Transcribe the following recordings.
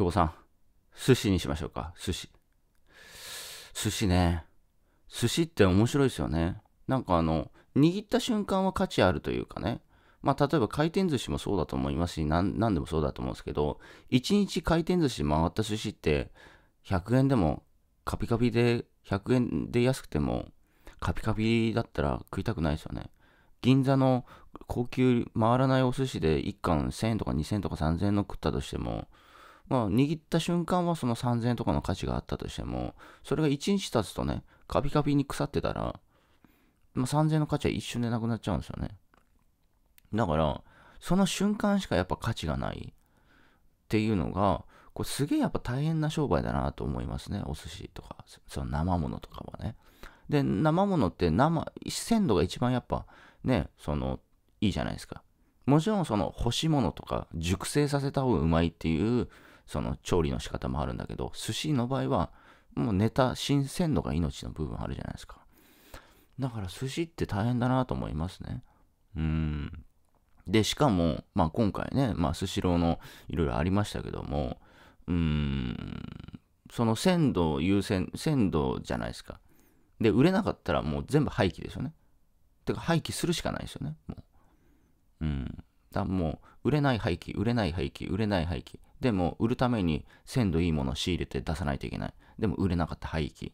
久保さん。寿司にしましょうか。寿司。寿司ね。寿司って面白いですよね。なんかあの、握った瞬間は価値あるというかね。まあ、例えば回転寿司もそうだと思いますし、何でもそうだと思うんですけど、1日回転寿司回った寿司って、100円でも、カピカピで、100円で安くても、カピカピだったら食いたくないですよね。銀座の高級回らないお寿司で1貫1000円とか2000円とか3000円の食ったとしても、まあ、握った瞬間はその3000円とかの価値があったとしても、それが1日経つとね、カビカビに腐ってたら、まあ、3000円の価値は一瞬でなくなっちゃうんですよね。だから、その瞬間しかやっぱ価値がないっていうのが、これすげえやっぱ大変な商売だなと思いますね。お寿司とか、その生ものとかはね。で、生ものって生、鮮度が一番やっぱね、その、いいじゃないですか。もちろんその干し物とか熟成させた方がうまいっていうその調理の仕方もあるんだけど、寿司の場合は、もうネタ、新鮮度が命の部分あるじゃないですか。だから寿司って大変だなと思いますね。うん。で、しかも、まあ今回ね、まあスシローのいろいろありましたけども、うん、その鮮度優先、鮮度じゃないですか。で、売れなかったらもう全部廃棄ですよね。てか廃棄するしかないですよね、もう。うん。だもう、売れない廃棄、売れない廃棄、売れない廃棄。でも売るために鮮度いいものを仕入れて出さないといけない。でも売れなかった廃棄。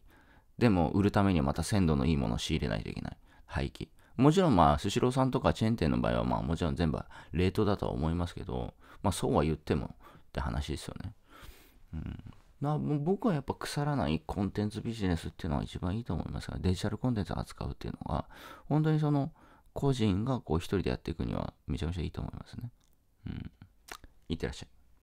でも売るためにはまた鮮度のいいものを仕入れないといけない。廃棄。もちろんまあ、スシローさんとかチェーン店の場合はまあ、もちろん全部冷凍だとは思いますけど、まあそうは言ってもって話ですよね。うん。まあ、僕はやっぱ腐らないコンテンツビジネスっていうのが一番いいと思いますが、デジタルコンテンツを扱うっていうのが、本当にその、個人がこう一人でやっていくにはめちゃめちゃいいと思いますね。うん。いってらっしゃい。